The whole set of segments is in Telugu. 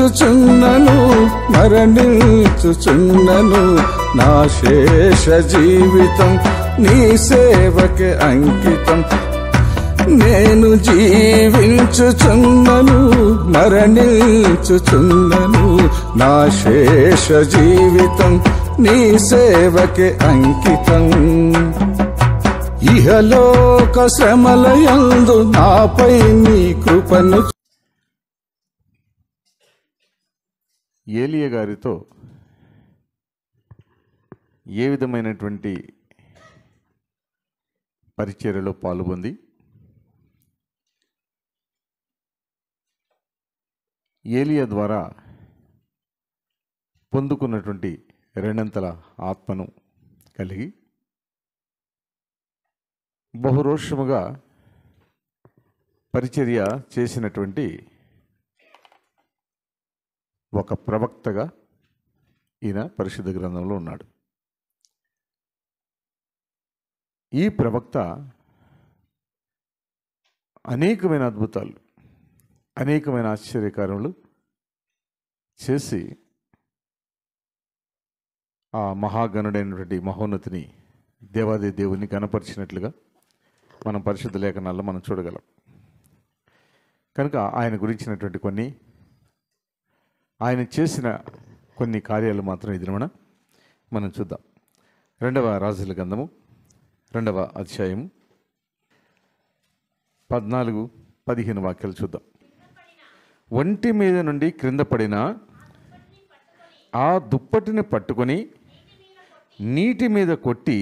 మరచుచున్నను మరణించుచున్నను నా శేష జీవితం నీ సేవకి అంకితం నేను జీవించుచున్నను మరణించుచున్నను నా శేష జీవితం నీ సేవకి అంకితం ఇహలోక శ్రమలయందు నాపై నీ కృపను ఏలియ గారితో ఏ విధమైనటువంటి పరిచర్యలో పాల్గొంది ఏలియ ద్వారా పొందుకున్నటువంటి రెండంతల ఆత్మను కలిగి బహురోషముగా పరిచర్య చేసినటువంటి ఒక ప్రవక్తగా ఈయన పరిశుద్ధ గ్రంథంలో ఉన్నాడు ఈ ప్రవక్త అనేకమైన అద్భుతాలు అనేకమైన ఆశ్చర్యకార్యములు చేసి ఆ మహాగణుడైనటువంటి మహోన్నతిని దేవాదే దేవుని కనపరిచినట్లుగా మనం పరిశుద్ధ లేఖనాల్లో మనం చూడగలం కనుక ఆయన గురించినటువంటి కొన్ని ఆయన చేసిన కొన్ని కార్యాలు మాత్రం ఇది మనం మనం చూద్దాం రెండవ రాజుల గంధము రెండవ అధ్యాయము పద్నాలుగు పదిహేను వాక్యాలు చూద్దాం ఒంటి మీద నుండి క్రింద పడిన ఆ దుప్పటిని పట్టుకొని నీటి మీద కొట్టి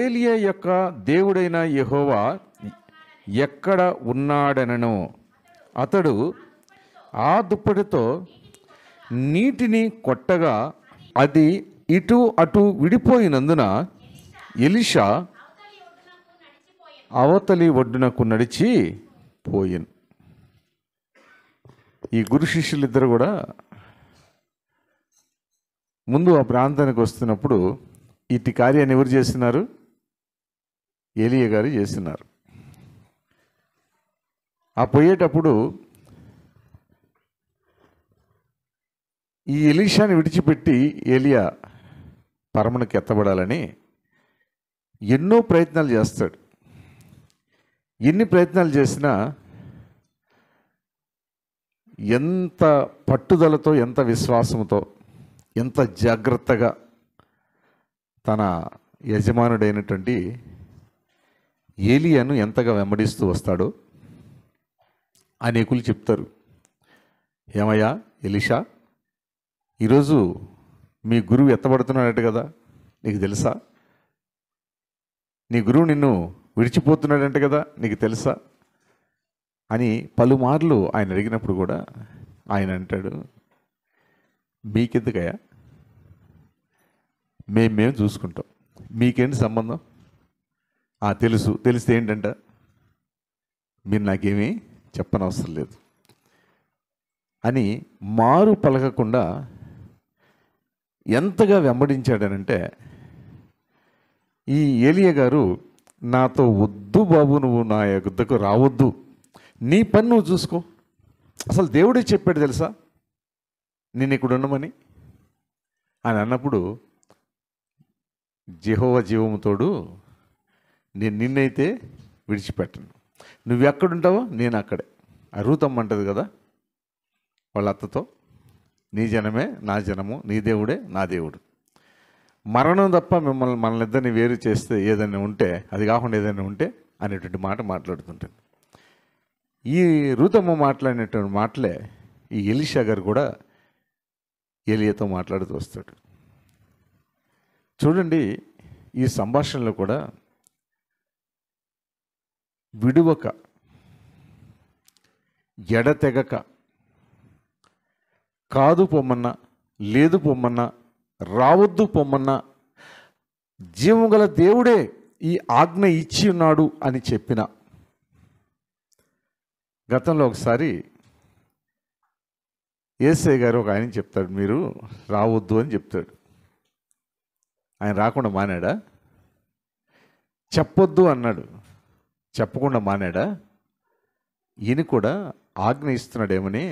ఏలియా యొక్క దేవుడైన యహోవా ఎక్కడ ఉన్నాడనను అతడు ఆ దుప్పటితో నీటిని కొట్టగా అది ఇటు అటు విడిపోయినందున ఎలిషా అవతలి ఒడ్డునకు నడిచి పోయిను ఈ గురు శిష్యులిద్దరు కూడా ముందు ఆ ప్రాంతానికి వస్తున్నప్పుడు ఇటు కార్యాన్ని ఎవరు చేస్తున్నారు ఎలియ గారు చేస్తున్నారు ఆ పోయేటప్పుడు ఈ ఎలీషాని విడిచిపెట్టి ఏలియా పరమనికి ఎత్తబడాలని ఎన్నో ప్రయత్నాలు చేస్తాడు ఎన్ని ప్రయత్నాలు చేసినా ఎంత పట్టుదలతో ఎంత విశ్వాసంతో ఎంత జాగ్రత్తగా తన యజమానుడైనటువంటి ఏలియాను ఎంతగా వెంబడిస్తూ వస్తాడో అనేకులు చెప్తారు ఏమయ్యా ఎలిషా ఈరోజు మీ గురువు ఎత్తబడుతున్నాడట కదా నీకు తెలుసా నీ గురువు నిన్ను విడిచిపోతున్నాడంట కదా నీకు తెలుసా అని పలుమార్లు ఆయన అడిగినప్పుడు కూడా ఆయన అంటాడు మీకెందుకయ్యా మేము మేము చూసుకుంటాం మీకేంటి సంబంధం ఆ తెలుసు తెలిస్తే ఏంటంట మీరు నాకేమీ చెప్పనవసరం లేదు అని మారు పలకకుండా ఎంతగా వెంబడించాడనంటే ఈ ఏలియ గారు నాతో వద్దు బాబు నువ్వు నా యొక్కకు రావద్దు నీ పని నువ్వు చూసుకో అసలు దేవుడే చెప్పాడు తెలుసా నేను ఇక్కడ ఉండమని అని అన్నప్పుడు జిహోవ జీవముతోడు నేను నిన్నైతే విడిచిపెట్టను నువ్వు ఎక్కడుంటావో నేను అక్కడే అరుతమ్మంటది కదా వాళ్ళ అత్తతో నీ జనమే నా జనము నీ దేవుడే నా దేవుడు మరణం తప్ప మిమ్మల్ని మనలిద్దరిని వేరు చేస్తే ఏదైనా ఉంటే అది కాకుండా ఏదైనా ఉంటే అనేటువంటి మాట మాట్లాడుతుంటుంది ఈ రూతమ్మ మాట్లాడినటువంటి మాటలే ఈ ఎలిషా గారు కూడా ఎలియతో మాట్లాడుతూ వస్తాడు చూడండి ఈ సంభాషణలో కూడా విడువక ఎడతెగక కాదు పొమ్మన్నా లేదు పొమ్మన్నా రావద్దు పొమ్మన్నా జీవం గల దేవుడే ఈ ఆజ్ఞ ఇచ్చి ఉన్నాడు అని చెప్పిన గతంలో ఒకసారి ఏసఐ గారు ఒక ఆయన చెప్తాడు మీరు రావద్దు అని చెప్తాడు ఆయన రాకుండా మానాడా చెప్పొద్దు అన్నాడు చెప్పకుండా మానాడా ఈయన కూడా ఆజ్ఞ ఇస్తున్నాడేమని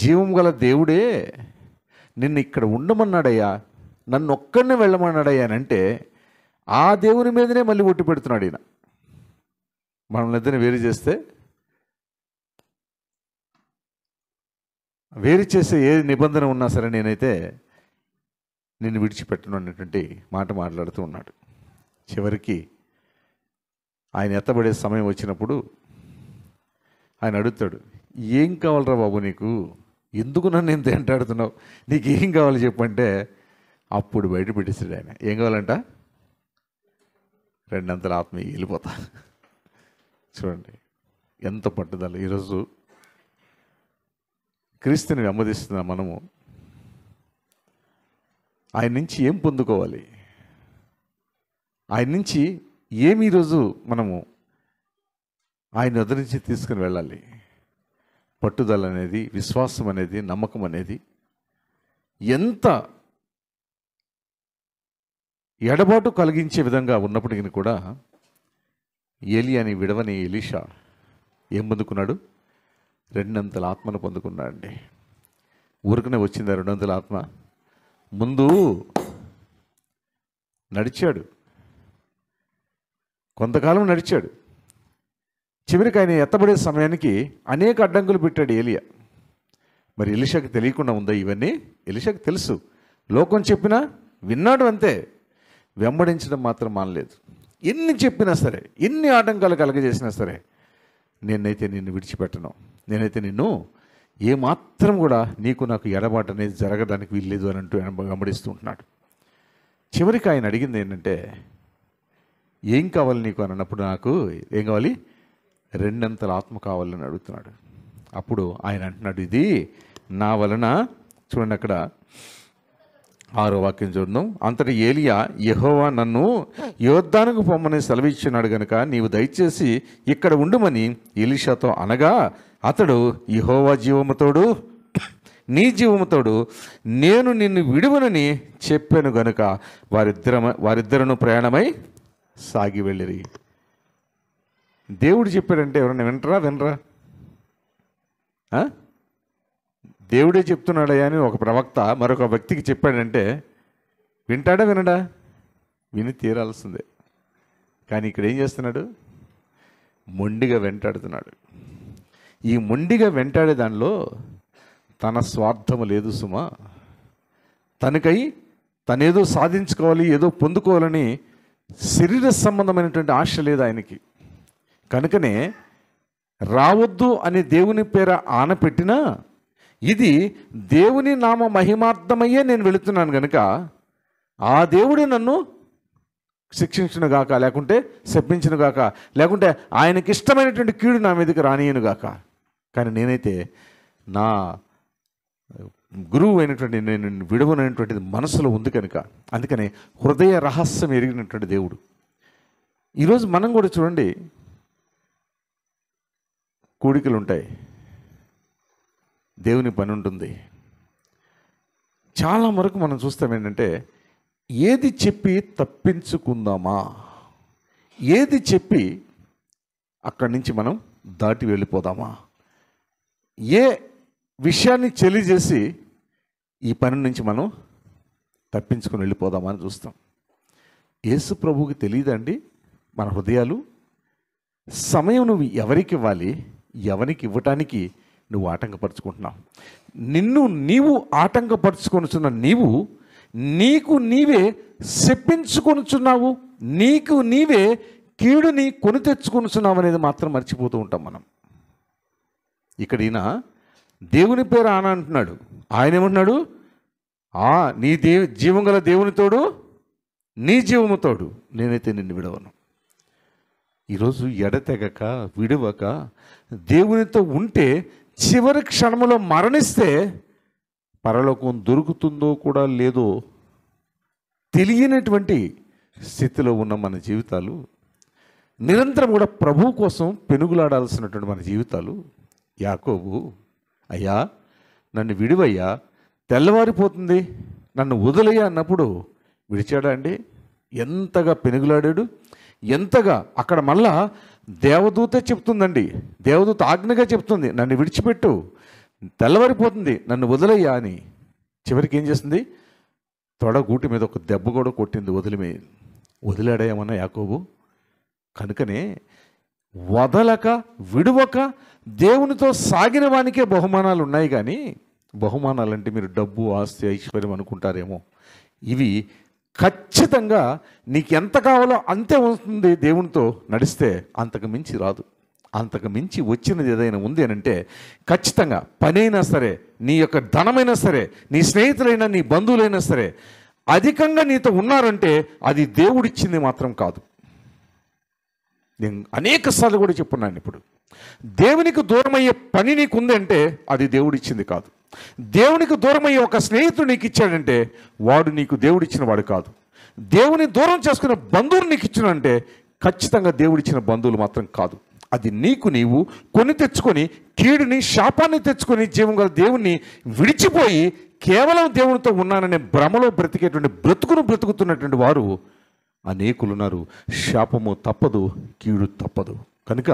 జీవం గల దేవుడే నిన్ను ఇక్కడ ఉండమన్నాడయ్యా నన్ను ఒక్కడిని వెళ్ళమన్నాడయ్యా అని అంటే ఆ దేవుని మీదనే మళ్ళీ ఒట్టి పెడుతున్నాడు ఈయన మనల్ని ఇద్దరిని వేరు చేస్తే వేరు చేసే ఏ నిబంధన ఉన్నా సరే నేనైతే నిన్ను విడిచిపెట్టను అనేటువంటి మాట మాట్లాడుతూ ఉన్నాడు చివరికి ఆయన ఎత్తబడే సమయం వచ్చినప్పుడు ఆయన అడుగుతాడు ఏం కావాలరా బాబు నీకు ఎందుకు నన్ను ఎంత ఎంటాడుతున్నావు నీకు ఏం కావాలి చెప్పంటే అప్పుడు బయట పెట్టేసాడు ఆయన ఏం కావాలంట రెండంతల ఆత్మీయ వెళ్ళిపోతా చూడండి ఎంత పట్టుదల ఈరోజు క్రీస్తుని వెమ్మదిస్తున్న మనము ఆయన నుంచి ఏం పొందుకోవాలి ఆయన నుంచి ఏమి ఈరోజు మనము ఆయన ఎదురించి తీసుకుని వెళ్ళాలి పట్టుదల అనేది విశ్వాసం అనేది నమ్మకం అనేది ఎంత ఎడబాటు కలిగించే విధంగా ఉన్నప్పటికీ కూడా ఎలి అని విడవని ఎలీషా ఏం పొందుకున్నాడు రెండంతల ఆత్మను పొందుకున్నాడు అండి ఊరికనే వచ్చింది రెండంతల ఆత్మ ముందు నడిచాడు కొంతకాలం నడిచాడు చివరికి ఆయన ఎత్తబడే సమయానికి అనేక అడ్డంకులు పెట్టాడు ఏలియా మరి ఎలిషాకి తెలియకుండా ఉందా ఇవన్నీ ఎలిషాకి తెలుసు లోకం చెప్పినా విన్నాడు అంతే వెంబడించడం మాత్రం మానలేదు ఎన్ని చెప్పినా సరే ఎన్ని ఆటంకాలు కలగజేసినా సరే నేనైతే నిన్ను విడిచిపెట్టను నేనైతే నిన్ను ఏమాత్రం కూడా నీకు నాకు ఎడబాటు అనేది జరగడానికి వీల్లేదు అని అంటూ వెంబడిస్తూ ఉంటున్నాడు చివరికి ఆయన అడిగింది ఏంటంటే ఏం కావాలి నీకు అని అన్నప్పుడు నాకు ఏం కావాలి రెండంతల ఆత్మ కావాలని అడుగుతున్నాడు అప్పుడు ఆయన అంటున్నాడు ఇది నా వలన చూడండి అక్కడ ఆరో వాక్యం చూద్దాం అంతటి ఏలియా యహోవా నన్ను యోద్ధానికి పొమ్మని ఇచ్చినాడు గనుక నీవు దయచేసి ఇక్కడ ఉండుమని ఎలిషాతో అనగా అతడు యహోవా జీవముతోడు నీ జీవముతోడు నేను నిన్ను విడువనని చెప్పాను గనుక వారిద్దరమ వారిద్దరను ప్రయాణమై సాగి వెళ్ళిరి దేవుడు చెప్పాడంటే ఎవరన్నా వినరా వినరా దేవుడే చెప్తున్నాడే అని ఒక ప్రవక్త మరొక వ్యక్తికి చెప్పాడంటే వింటాడా వినడా విని తీరాల్సిందే కానీ ఇక్కడ ఏం చేస్తున్నాడు మొండిగా వెంటాడుతున్నాడు ఈ మొండిగా వెంటాడే దానిలో తన స్వార్థము లేదు సుమా తనకై తనేదో సాధించుకోవాలి ఏదో పొందుకోవాలని శరీర సంబంధమైనటువంటి ఆశ లేదు ఆయనకి కనుకనే రావద్దు అని దేవుని పేర ఆనపెట్టినా ఇది దేవుని నామ మహిమార్థమయ్యే నేను వెళుతున్నాను కనుక ఆ దేవుడే నన్ను గాక లేకుంటే శప్పించిన గాక లేకుంటే ఆయనకి ఇష్టమైనటువంటి కీడు నా మీదకి గాక కానీ నేనైతే నా గురువు అయినటువంటి నేను విడవనైనటువంటిది మనసులో ఉంది కనుక అందుకని హృదయ రహస్యం ఎరిగినటువంటి దేవుడు ఈరోజు మనం కూడా చూడండి కూడికలు ఉంటాయి దేవుని పని ఉంటుంది చాలా వరకు మనం చూస్తాం ఏంటంటే ఏది చెప్పి తప్పించుకుందామా ఏది చెప్పి అక్కడి నుంచి మనం దాటి వెళ్ళిపోదామా ఏ విషయాన్ని తెలియజేసి ఈ పని నుంచి మనం తప్పించుకొని అని చూస్తాం యేసు ప్రభువుకి తెలియదండి మన హృదయాలు సమయం నువ్వు ఎవరికి ఇవ్వాలి ఎవరికి ఇవ్వటానికి నువ్వు ఆటంకపరుచుకుంటున్నావు నిన్ను నీవు ఆటంకపరుచుకొనుచున్న నీవు నీకు నీవే శప్పించుకొనుచున్నావు నీకు నీవే కీడుని కొని తెచ్చుకొనుచున్నావు అనేది మాత్రం మర్చిపోతూ ఉంటాం మనం ఇక్కడ ఈయన దేవుని పేరు ఆన అంటున్నాడు ఆయన ఏమంటున్నాడు నీ దేవు జీవం గల దేవునితోడు నీ జీవముతోడు నేనైతే నిన్ను విడవను ఈరోజు ఎడతెగక విడవక దేవునితో ఉంటే చివరి క్షణంలో మరణిస్తే పరలోకం దొరుకుతుందో కూడా లేదో తెలియనటువంటి స్థితిలో ఉన్న మన జీవితాలు నిరంతరం కూడా ప్రభు కోసం పెనుగులాడాల్సినటువంటి మన జీవితాలు యాకోబు అయ్యా నన్ను విడివయ్యా తెల్లవారిపోతుంది నన్ను వదిలయ్యా అన్నప్పుడు విడిచాడా అండి ఎంతగా పెనుగులాడాడు ఎంతగా అక్కడ మళ్ళా దేవదూతే చెప్తుందండి దేవదూత ఆజ్ఞగా చెప్తుంది నన్ను విడిచిపెట్టు తెల్లవారిపోతుంది నన్ను వదిలేయ్యా అని చివరికి ఏం చేసింది తొడగూటి మీద ఒక దెబ్బ కూడా కొట్టింది వదిలిమే వదిలాడేమన్నా యాకోబు కనుకనే వదలక విడువక దేవునితో సాగిన వానికే బహుమానాలు ఉన్నాయి కానీ బహుమానాలంటే మీరు డబ్బు ఆస్తి ఐశ్వర్యం అనుకుంటారేమో ఇవి ఖచ్చితంగా నీకు ఎంత కావాలో అంతే ఉంటుంది దేవునితో నడిస్తే అంతకు మించి రాదు అంతకు మించి వచ్చినది ఏదైనా ఉంది అని అంటే ఖచ్చితంగా పనైనా సరే నీ యొక్క ధనమైనా సరే నీ స్నేహితులైనా నీ బంధువులైనా సరే అధికంగా నీతో ఉన్నారంటే అది దేవుడిచ్చింది మాత్రం కాదు నేను అనేక సార్లు కూడా చెప్పున్నాను ఇప్పుడు దేవునికి దూరమయ్యే పని అంటే అది దేవుడిచ్చింది కాదు దేవునికి దూరమయ్యే ఒక స్నేహితుడు నీకు ఇచ్చాడంటే వాడు నీకు దేవుడిచ్చిన వాడు కాదు దేవుని దూరం చేసుకున్న బంధువులు నీకు ఇచ్చినంటే ఖచ్చితంగా దేవుడిచ్చిన బంధువులు మాత్రం కాదు అది నీకు నీవు కొని తెచ్చుకొని కీడుని శాపాన్ని తెచ్చుకొని జీవం గల దేవుణ్ణి విడిచిపోయి కేవలం దేవునితో ఉన్నాననే భ్రమలో బ్రతికేటువంటి బ్రతుకును బ్రతుకుతున్నటువంటి వారు అనేకులున్నారు శాపము తప్పదు కీడు తప్పదు కనుక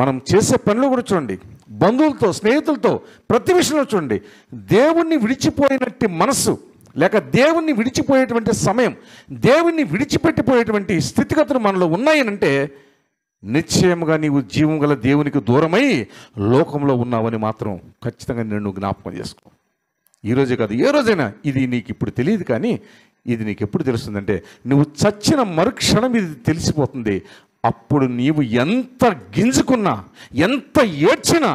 మనం చేసే పనులు కూడా చూడండి బంధువులతో స్నేహితులతో ప్రతి విషయంలో చూడండి దేవుణ్ణి విడిచిపోయినట్టు మనస్సు లేక దేవుణ్ణి విడిచిపోయేటువంటి సమయం దేవుణ్ణి విడిచిపెట్టిపోయేటువంటి స్థితిగతులు మనలో ఉన్నాయనంటే నిశ్చయముగా నీవు జీవం గల దేవునికి దూరమై లోకంలో ఉన్నావని మాత్రం ఖచ్చితంగా నేను జ్ఞాపకం చేసుకో ఈరోజే కాదు ఏ రోజైనా ఇది నీకు ఇప్పుడు తెలియదు కానీ ఇది నీకు ఎప్పుడు తెలుస్తుందంటే నువ్వు చచ్చిన మరుక్షణం ఇది తెలిసిపోతుంది అప్పుడు నీవు ఎంత గింజుకున్నా ఎంత ఏడ్చినా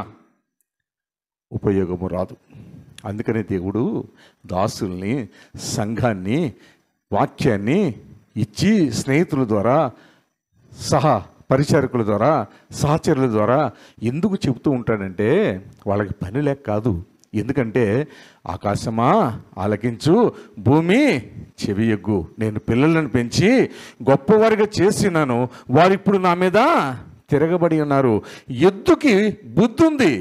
ఉపయోగము రాదు అందుకనే దేవుడు దాసుల్ని సంఘాన్ని వాక్యాన్ని ఇచ్చి స్నేహితుల ద్వారా సహా పరిచారకుల ద్వారా సహచరుల ద్వారా ఎందుకు చెబుతూ ఉంటాడంటే వాళ్ళకి పని లేక కాదు ఎందుకంటే ఆకాశమా ఆలకించు భూమి చెవి ఎగ్గు నేను పిల్లలను పెంచి గొప్పవారిగా చేసినాను వారు ఇప్పుడు నా మీద తిరగబడి ఉన్నారు ఎద్దుకి బుద్ధి ఉంది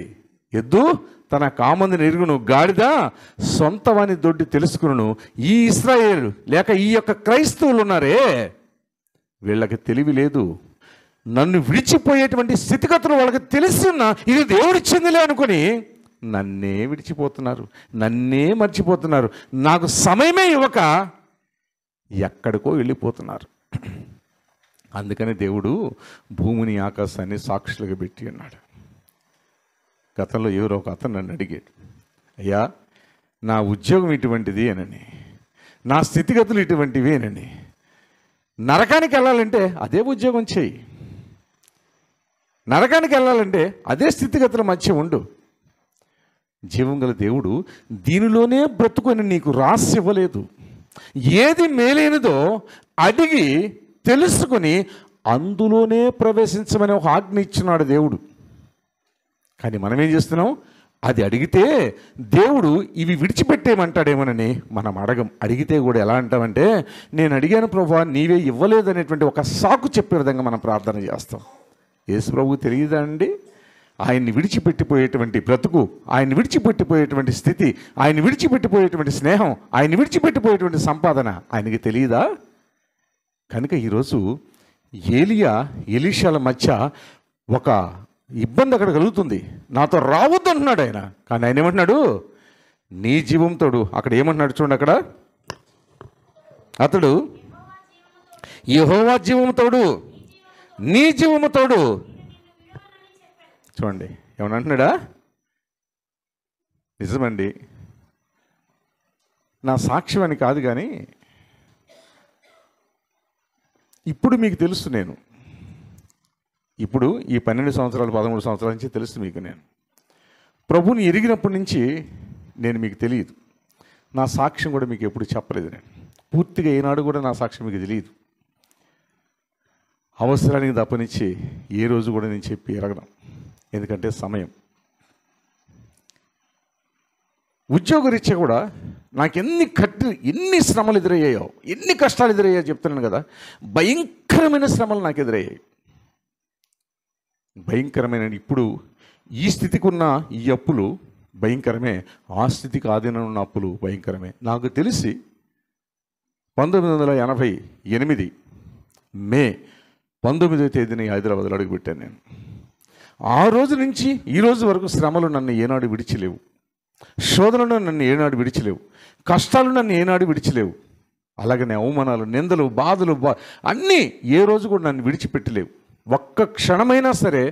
ఎద్దు తన కామంది ఎరుగును గాడిద వాని దొడ్డి తెలుసుకును ఈ ఇస్రాయేల్ లేక ఈ యొక్క క్రైస్తవులు ఉన్నారే వీళ్ళకి తెలివి లేదు నన్ను విడిచిపోయేటువంటి స్థితిగతులు వాళ్ళకి తెలిసిన ఇది దేవుడిచ్చిందిలే అనుకుని నన్నే విడిచిపోతున్నారు నన్నే మర్చిపోతున్నారు నాకు సమయమే ఇవ్వక ఎక్కడికో వెళ్ళిపోతున్నారు అందుకని దేవుడు భూమిని ఆకాశాన్ని సాక్షులుగా పెట్టి ఉన్నాడు గతంలో ఎవరో ఒక అతను నన్ను అడిగాడు అయ్యా నా ఉద్యోగం ఇటువంటిది అనని నా స్థితిగతులు ఇటువంటివి అనని నరకానికి వెళ్ళాలంటే అదే ఉద్యోగం చేయి నరకానికి వెళ్ళాలంటే అదే స్థితిగతుల మధ్య ఉండు జీవం గల దేవుడు దీనిలోనే బ్రతుకొని నీకు రాసి ఇవ్వలేదు ఏది మేలైనదో అడిగి తెలుసుకొని అందులోనే ప్రవేశించమని ఒక ఆజ్ఞ ఇచ్చినాడు దేవుడు కానీ మనం ఏం చేస్తున్నాం అది అడిగితే దేవుడు ఇవి విడిచిపెట్టేయమంటాడేమోనని మనం అడగం అడిగితే కూడా ఎలా అంటామంటే నేను అడిగాను ప్రభా నీవే ఇవ్వలేదనేటువంటి ఒక సాకు చెప్పే విధంగా మనం ప్రార్థన చేస్తాం యేసు ప్రభు తెలియదా అండి ఆయన్ని విడిచిపెట్టిపోయేటువంటి బ్రతుకు ఆయన విడిచిపెట్టిపోయేటువంటి స్థితి ఆయన విడిచిపెట్టిపోయేటువంటి స్నేహం ఆయన విడిచిపెట్టిపోయేటువంటి సంపాదన ఆయనకి తెలియదా కనుక ఈరోజు ఏలియా ఎలీషాల మధ్య ఒక ఇబ్బంది అక్కడ కలుగుతుంది నాతో రావద్దు అంటున్నాడు ఆయన కానీ ఆయన ఏమంటున్నాడు నీ జీవంతోడు అక్కడ ఏమంటున్నాడు చూడండి అక్కడ అతడు యహోవా జీవముతోడు నీ జీవముతోడు చూడండి అంటున్నాడా నిజమండి నా సాక్ష్యం అని కాదు కానీ ఇప్పుడు మీకు తెలుసు నేను ఇప్పుడు ఈ పన్నెండు సంవత్సరాలు పదమూడు సంవత్సరాల నుంచి తెలుసు మీకు నేను ప్రభుని ఎరిగినప్పటి నుంచి నేను మీకు తెలియదు నా సాక్ష్యం కూడా మీకు ఎప్పుడు చెప్పలేదు నేను పూర్తిగా ఏనాడు కూడా నా సాక్ష్యం మీకు తెలియదు అవసరానికి తప్పనిచ్చి ఏ రోజు కూడా నేను చెప్పి ఎరగడం ఎందుకంటే సమయం ఉద్యోగరీత్యా కూడా నాకు ఎన్ని కట్టి ఎన్ని శ్రమలు ఎదురయ్యాయో ఎన్ని కష్టాలు ఎదురయ్యాయో చెప్తున్నాను కదా భయంకరమైన శ్రమలు నాకు ఎదురయ్యాయి భయంకరమైన ఇప్పుడు ఈ స్థితికి ఉన్న ఈ అప్పులు భయంకరమే ఆ స్థితికి ఆధీనం ఉన్న అప్పులు భయంకరమే నాకు తెలిసి పంతొమ్మిది వందల ఎనభై ఎనిమిది మే పంతొమ్మిదో తేదీని హైదరాబాద్లో అడుగుపెట్టాను నేను ఆ రోజు నుంచి ఈ రోజు వరకు శ్రమలు నన్ను ఏనాడు విడిచిలేవు శోధనలు నన్ను ఏనాడు విడిచిలేవు కష్టాలు నన్ను ఏనాడు విడిచిలేవు అలాగనే అవమానాలు నిందలు బాధలు బా అన్నీ ఏ రోజు కూడా నన్ను విడిచిపెట్టలేవు ఒక్క క్షణమైనా సరే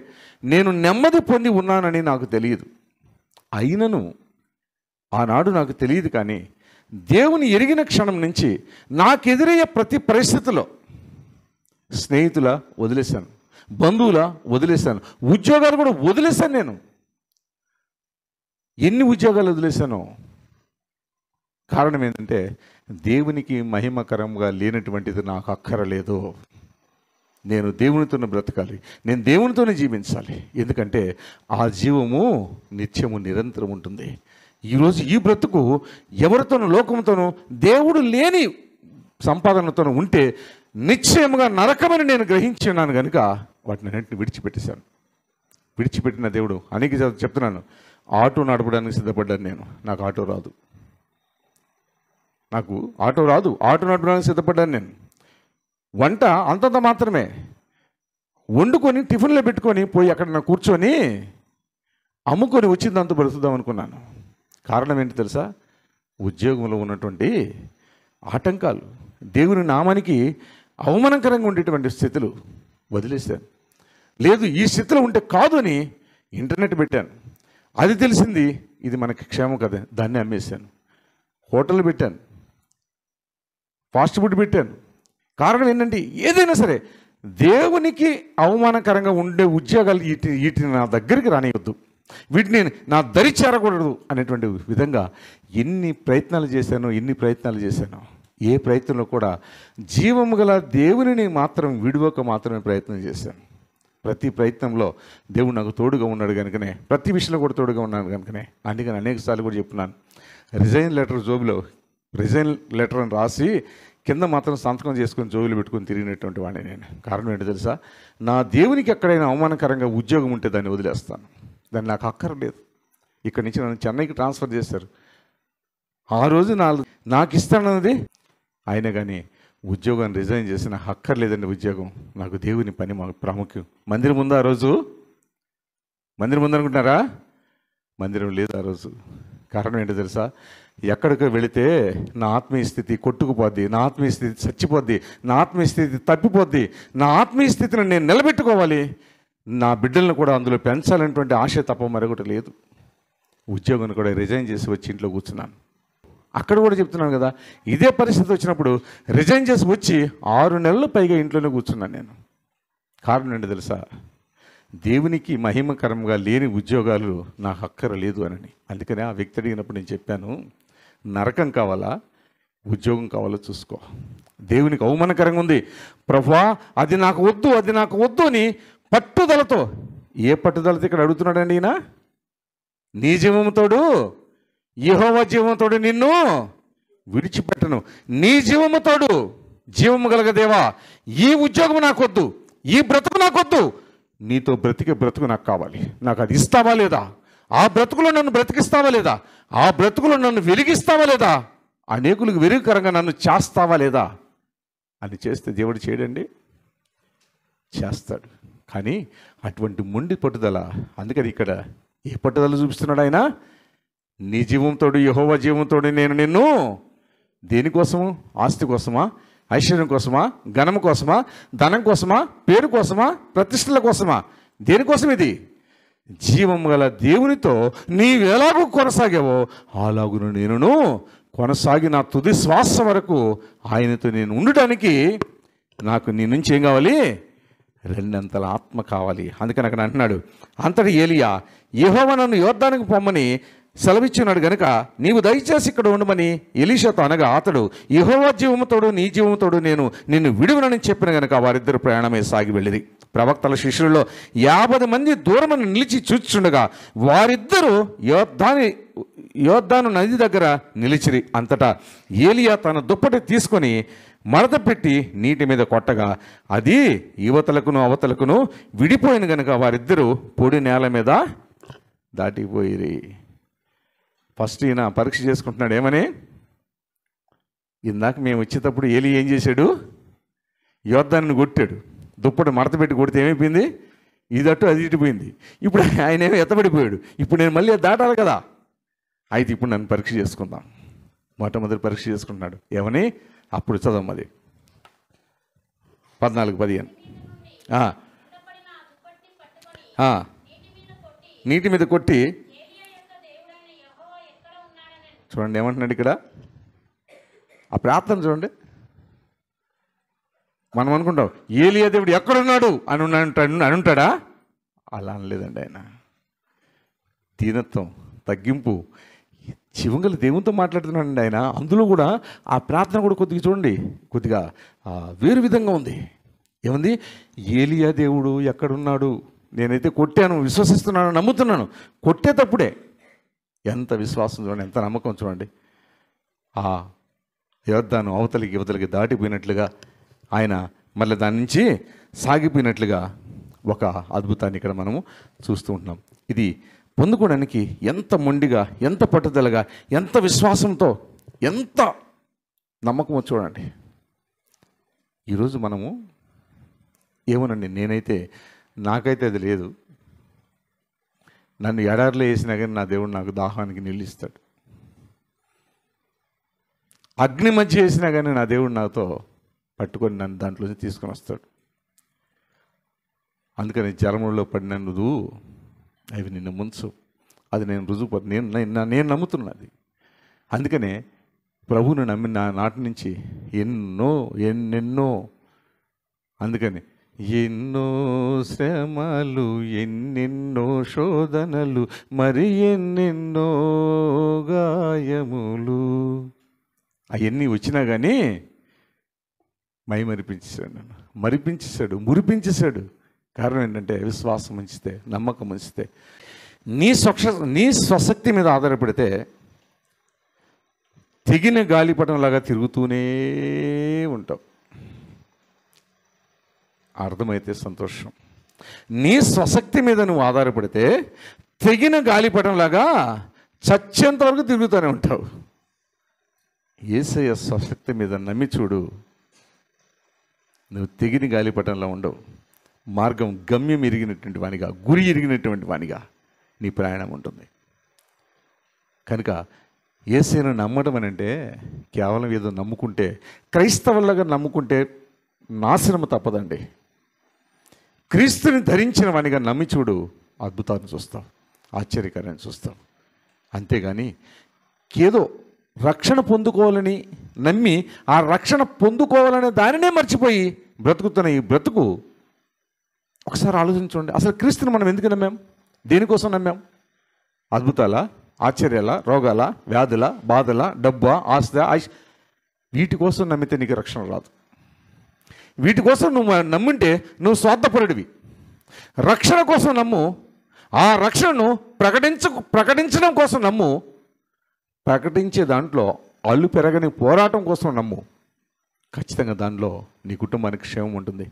నేను నెమ్మది పొంది ఉన్నానని నాకు తెలియదు అయినను ఆనాడు నాకు తెలియదు కానీ దేవుని ఎరిగిన క్షణం నుంచి నాకెదురయ్యే ప్రతి పరిస్థితిలో స్నేహితుల వదిలేశాను బంధువుల వదిలేశాను ఉద్యోగాలు కూడా వదిలేశాను నేను ఎన్ని ఉద్యోగాలు వదిలేశాను కారణం ఏంటంటే దేవునికి మహిమకరంగా లేనటువంటిది నాకు అక్కరలేదు నేను దేవునితోనే బ్రతకాలి నేను దేవునితోనే జీవించాలి ఎందుకంటే ఆ జీవము నిత్యము నిరంతరం ఉంటుంది ఈరోజు ఈ బ్రతుకు ఎవరితోనూ లోకంతోనూ దేవుడు లేని సంపాదనతోనూ ఉంటే నిశ్చయముగా నరకమని నేను గ్రహించున్నాను కనుక వాటిని అన్నింటిని విడిచిపెట్టేశాను విడిచిపెట్టిన దేవుడు అనేక చెప్తున్నాను ఆటో నడపడానికి సిద్ధపడ్డాను నేను నాకు ఆటో రాదు నాకు ఆటో రాదు ఆటో నడపడానికి సిద్ధపడ్డాను నేను వంట అంతంత మాత్రమే వండుకొని టిఫిన్లో పెట్టుకొని పోయి అక్కడ కూర్చొని అమ్ముకొని వచ్చింది అంత బ్రతుకుదాం అనుకున్నాను కారణం ఏంటి తెలుసా ఉద్యోగంలో ఉన్నటువంటి ఆటంకాలు దేవుని నామానికి అవమానకరంగా ఉండేటువంటి స్థితులు వదిలేశాను లేదు ఈ స్థితిలో ఉంటే కాదు అని ఇంటర్నెట్ పెట్టాను అది తెలిసింది ఇది మనకి క్షేమం కదా దాన్ని అమ్మేశాను హోటల్ పెట్టాను ఫాస్ట్ ఫుడ్ పెట్టాను కారణం ఏంటంటే ఏదైనా సరే దేవునికి అవమానకరంగా ఉండే ఉద్యోగాలు వీటి వీటిని నా దగ్గరికి రానివద్దు వీటిని నా దరి చేరకూడదు అనేటువంటి విధంగా ఎన్ని ప్రయత్నాలు చేశానో ఎన్ని ప్రయత్నాలు చేశానో ఏ ప్రయత్నంలో కూడా జీవము గల దేవుని మాత్రం విడివక మాత్రమే ప్రయత్నం చేశాను ప్రతి ప్రయత్నంలో దేవుడు నాకు తోడుగా ఉన్నాడు కనుకనే ప్రతి విషయంలో కూడా తోడుగా ఉన్నాడు కనుకనే అందుకని అనేక సార్లు కూడా చెప్తున్నాను రిజైన్ లెటర్ జోబులో రిజైన్ లెటర్ అని రాసి కింద మాత్రం సంతకం చేసుకుని జోబులు పెట్టుకొని తిరిగినటువంటి వాడిని నేను కారణం ఏంటో తెలుసా నా దేవునికి ఎక్కడైనా అవమానకరంగా ఉద్యోగం ఉంటే దాన్ని వదిలేస్తాను దాన్ని నాకు అక్కర్లేదు ఇక్కడి నుంచి నన్ను చెన్నైకి ట్రాన్స్ఫర్ చేశారు ఆ రోజు నా నాకు ఇస్తానన్నది ఆయన కానీ ఉద్యోగాన్ని రిజైన్ చేసి నాకు హక్కర్లేదండి ఉద్యోగం నాకు దేవుని పని మాకు ప్రాముఖ్యం మందిరం ఉందా ఆ రోజు మందిరం ఉందనుకుంటున్నారా మందిరం లేదు ఆ రోజు కారణం ఏంటో తెలుసా ఎక్కడికి వెళితే నా ఆత్మీయ స్థితి కొట్టుకుపోద్ది నా ఆత్మీయ స్థితి చచ్చిపోద్ది నా ఆత్మీయ స్థితి తప్పిపోద్ది నా ఆత్మీయ స్థితిని నేను నిలబెట్టుకోవాలి నా బిడ్డలను కూడా అందులో పెంచాలనేటువంటి ఆశ తప్ప మరొకటి లేదు ఉద్యోగం కూడా రిజైన్ చేసి వచ్చి ఇంట్లో కూర్చున్నాను అక్కడ కూడా చెప్తున్నాను కదా ఇదే పరిస్థితి వచ్చినప్పుడు రిజైన్ చేసి వచ్చి ఆరు నెలలు పైగా ఇంట్లోనే కూర్చున్నాను నేను కారణం ఏంటి తెలుసా దేవునికి మహిమకరంగా లేని ఉద్యోగాలు నాకు హక్కర లేదు అని అందుకనే ఆ వ్యక్తి అడిగినప్పుడు నేను చెప్పాను నరకం కావాలా ఉద్యోగం కావాలో చూసుకో దేవునికి అవమానకరంగా ఉంది ప్రభా అది నాకు వద్దు అది నాకు వద్దు అని పట్టుదలతో ఏ పట్టుదలతో ఇక్కడ అడుగుతున్నాడండి ఈయన నీ జీవంతోడు యహోవ జీవంతోడు నిన్ను విడిచిపెట్టను నీ జీవముతోడు జీవము కలగదేవా ఈ ఉద్యోగం నాకొద్దు ఈ బ్రతుకు నాకొద్దు నీతో బ్రతికే బ్రతుకు నాకు కావాలి నాకు అది ఇస్తావా లేదా ఆ బ్రతుకులో నన్ను బ్రతికిస్తావా లేదా ఆ బ్రతుకులో నన్ను వెలిగిస్తావా లేదా అనేకులకు వెలుగుకరంగా నన్ను చేస్తావా లేదా అని చేస్తే దేవుడు చేయడండి చేస్తాడు కానీ అటువంటి మొండి పట్టుదల అందుకని ఇక్కడ ఏ పట్టుదల చూపిస్తున్నాడు ఆయన నీ జీవంతోడు యహోవ జీవంతోడు నేను నిన్ను దేనికోసము ఆస్తి కోసమా ఐశ్వర్యం కోసమా ఘనం కోసమా ధనం కోసమా పేరు కోసమా ప్రతిష్టల కోసమా దేనికోసం ఇది జీవం గల దేవునితో నీవెలాగూ కొనసాగావో అలాగును నేనును కొనసాగి నా తుది శ్వాస వరకు ఆయనతో నేను ఉండటానికి నాకు నీ నుంచి ఏం కావాలి రెండంతల ఆత్మ కావాలి అందుకని అక్కడ అంటున్నాడు అంతటి ఏలియా యహోవ నన్ను యోద్ధానికి పొమ్మని సెలవిచ్చున్నాడు గనుక నీవు దయచేసి ఇక్కడ ఉండమని ఎలీషాతో అనగా అతడు యహోవా జీవముతోడు నీ జీవముతోడు నేను నిన్ను విడువనని చెప్పిన గనుక వారిద్దరు ప్రయాణమే సాగి వెళ్ళింది ప్రవక్తల శిష్యులలో యాభై మంది దూరమని నిలిచి చూచుండగా వారిద్దరూ యోద్ధాని యోద్ధాను నది దగ్గర నిలిచిరి అంతటా ఏలియా తన దుప్పటి తీసుకొని మరద పెట్టి నీటి మీద కొట్టగా అది యువతలకును అవతలకును విడిపోయిన గనుక వారిద్దరూ పొడి నేల మీద దాటిపోయిరి ఫస్ట్ ఈయన పరీక్ష చేసుకుంటున్నాడు ఏమని ఇందాక మేము వచ్చేటప్పుడు ఏలి ఏం చేశాడు యోద్ధాన్ని కొట్టాడు దుప్పటి మడత పెట్టి కొడితే ఏమైపోయింది ఇదట్టు అది ఇటుపోయింది ఇప్పుడు ఆయన ఏమో ఎత్తబడిపోయాడు ఇప్పుడు నేను మళ్ళీ దాటాలి కదా అయితే ఇప్పుడు నన్ను పరీక్ష చేసుకుందాం మొట్టమొదటి పరీక్ష చేసుకుంటున్నాడు ఏమని అప్పుడు అది పద్నాలుగు పదిహేను నీటి మీద కొట్టి చూడండి ఏమంటున్నాడు ఇక్కడ ఆ ప్రార్థన చూడండి మనం అనుకుంటాం ఏలియా దేవుడు ఎక్కడున్నాడు అని అని ఉంటాడా అలా అనలేదండి ఆయన దీనత్వం తగ్గింపు శివంగలు దేవునితో మాట్లాడుతున్నాడండి ఆయన అందులో కూడా ఆ ప్రార్థన కూడా కొద్దిగా చూడండి కొద్దిగా వేరు విధంగా ఉంది ఏముంది ఏలియా దేవుడు ఎక్కడున్నాడు నేనైతే కొట్టాను విశ్వసిస్తున్నాను నమ్ముతున్నాను కొట్టేటప్పుడే ఎంత విశ్వాసం చూడండి ఎంత నమ్మకం చూడండి ఆ యోధాను అవతలికి యువతలకి దాటిపోయినట్లుగా ఆయన మళ్ళీ దాని నుంచి సాగిపోయినట్లుగా ఒక అద్భుతాన్ని ఇక్కడ మనము చూస్తూ ఉంటున్నాం ఇది పొందుకోవడానికి ఎంత మొండిగా ఎంత పట్టుదలగా ఎంత విశ్వాసంతో ఎంత నమ్మకం చూడండి ఈరోజు మనము ఏమోనండి నేనైతే నాకైతే అది లేదు నన్ను ఎడారిలో వేసినా కానీ నా దేవుడు నాకు దాహానికి నిలిస్తాడు అగ్ని మధ్య వేసినా కానీ నా దేవుడు నాతో పట్టుకొని నన్ను దాంట్లో తీసుకొని వస్తాడు అందుకని జలములో పడిన నువ్వు అవి నిన్ను ముంచు అది నేను రుజువు నేను నేను నమ్ముతున్నది అందుకనే ప్రభువుని నమ్మిన నాటి నుంచి ఎన్నో ఎన్నెన్నో అందుకని ఎన్నో శ్రమలు ఎన్నెన్నో శోధనలు మరి ఎన్నెన్నో గాయములు అవన్నీ వచ్చినా కానీ మరిపించేశాడు నన్ను మరిపించేశాడు మురిపించేశాడు కారణం ఏంటంటే విశ్వాసం ఉంచితే నమ్మకం ఉంచితే నీ స్వక్ష నీ స్వశక్తి మీద ఆధారపడితే తెగిన గాలిపటంలాగా తిరుగుతూనే ఉంటావు అర్థమైతే సంతోషం నీ స్వశక్తి మీద నువ్వు ఆధారపడితే తెగిన గాలిపటంలాగా చచ్చేంత వరకు తిరుగుతూనే ఉంటావు ఏసయ్య స్వశక్తి మీద నమ్మి చూడు నువ్వు తెగిన గాలిపటంలో ఉండవు మార్గం గమ్యం ఇరిగినటువంటి వానిగా గురి ఇరిగినటువంటి వానిగా నీ ప్రయాణం ఉంటుంది కనుక ఏసైను నమ్మడం అని అంటే కేవలం ఏదో నమ్ముకుంటే క్రైస్తవులగా నమ్ముకుంటే నాశనము తప్పదండి క్రీస్తుని ధరించిన వానిగా నమ్మి చూడు అద్భుతాన్ని చూస్తాం ఆశ్చర్యకరాన్ని చూస్తాం అంతేగాని ఏదో రక్షణ పొందుకోవాలని నమ్మి ఆ రక్షణ పొందుకోవాలనే దానినే మర్చిపోయి బ్రతుకుతున్న ఈ బ్రతుకు ఒకసారి ఆలోచించండి అసలు క్రీస్తుని మనం ఎందుకు నమ్మాం దేనికోసం నమ్మాం అద్భుతాల ఆశ్చర్యాల రోగాల వ్యాధుల బాధల డబ్బా ఆస్త ఐష్ వీటి కోసం నమ్మితే నీకు రక్షణ రాదు వీటి కోసం నువ్వు నమ్మింటే నువ్వు స్వార్థపరుడివి రక్షణ కోసం నమ్ము ఆ రక్షణను ప్రకటించ ప్రకటించడం కోసం నమ్ము ప్రకటించే దాంట్లో అల్లు పెరగని పోరాటం కోసం నమ్ము ఖచ్చితంగా దానిలో నీ కుటుంబానికి క్షేమం ఉంటుంది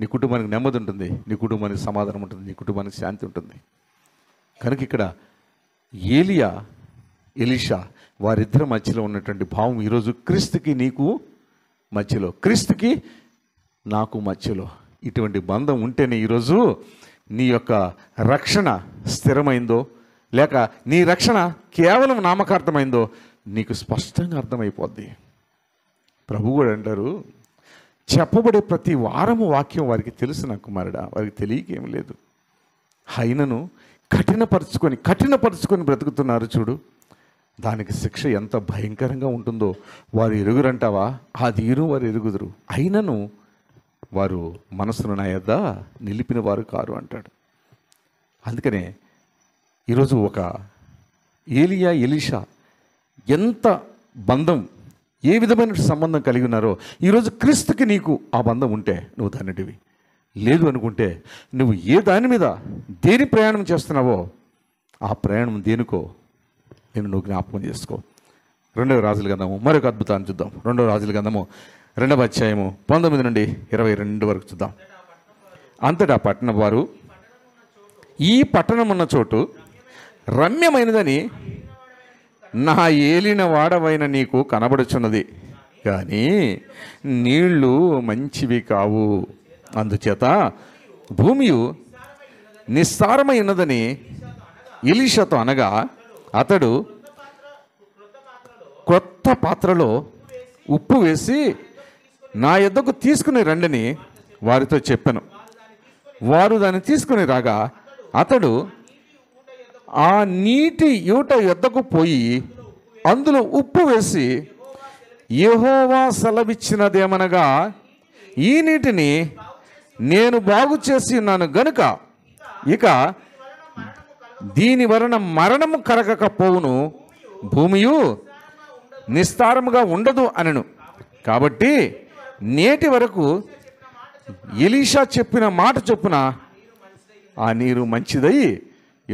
నీ కుటుంబానికి నెమ్మది ఉంటుంది నీ కుటుంబానికి సమాధానం ఉంటుంది నీ కుటుంబానికి శాంతి ఉంటుంది కనుక ఇక్కడ ఏలియా ఎలిషా వారిద్దరి మధ్యలో ఉన్నటువంటి భావం ఈరోజు క్రీస్తుకి నీకు మధ్యలో క్రీస్తుకి నాకు మధ్యలో ఇటువంటి బంధం ఉంటేనే ఈరోజు నీ యొక్క రక్షణ స్థిరమైందో లేక నీ రక్షణ కేవలం నామకార్థమైందో నీకు స్పష్టంగా అర్థమైపోద్ది ప్రభు కూడా అంటారు చెప్పబడే ప్రతి వారము వాక్యం వారికి తెలుసు నా కుమారుడా వారికి తెలియకేం లేదు అయినను కఠినపరుచుకొని కఠినపరుచుకొని బ్రతుకుతున్నారు చూడు దానికి శిక్ష ఎంత భయంకరంగా ఉంటుందో వారు ఎరుగురంటావా ఆ తీరు వారు ఎరుగుదురు అయినను వారు మనసును నా యొద్ద నిలిపిన వారు కారు అంటాడు అందుకనే ఈరోజు ఒక ఏలియా ఎలీషా ఎంత బంధం ఏ విధమైన సంబంధం కలిగి ఉన్నారో ఈరోజు క్రీస్తుకి నీకు ఆ బంధం ఉంటే నువ్వు దాన్నిటివి లేదు అనుకుంటే నువ్వు ఏ దాని మీద దేని ప్రయాణం చేస్తున్నావో ఆ ప్రయాణం దేనికో నేను నువ్వు జ్ఞాపకం చేసుకో రెండవ రాజులు గంధము మరొక అద్భుతాన్ని చూద్దాం రెండవ రాజులు గంధము రెండవ అధ్యాయము పంతొమ్మిది నుండి ఇరవై రెండు వరకు చూద్దాం అంతటా పట్టణం వారు ఈ పట్టణం ఉన్న చోటు రమ్యమైనదని నా ఏలిన వాడవైన నీకు కనబడుచున్నది కానీ నీళ్లు మంచివి కావు అందుచేత భూమియు నిస్సారమైనదని ఇలీషతో అనగా అతడు కొత్త పాత్రలో ఉప్పు వేసి నా యుద్ధకు తీసుకుని రండిని వారితో చెప్పాను వారు దాన్ని తీసుకుని రాగా అతడు ఆ నీటి యూట యుద్ధకు పోయి అందులో ఉప్పు వేసి యహోవా సెలవిచ్చినదేమనగా ఈ నీటిని నేను బాగు చేసి ఉన్నాను గనుక ఇక దీని వలన మరణము కరగకపోవును భూమియు నిస్తారముగా ఉండదు అనను కాబట్టి నేటి వరకు ఎలీషా చెప్పిన మాట చొప్పున ఆ నీరు మంచిదై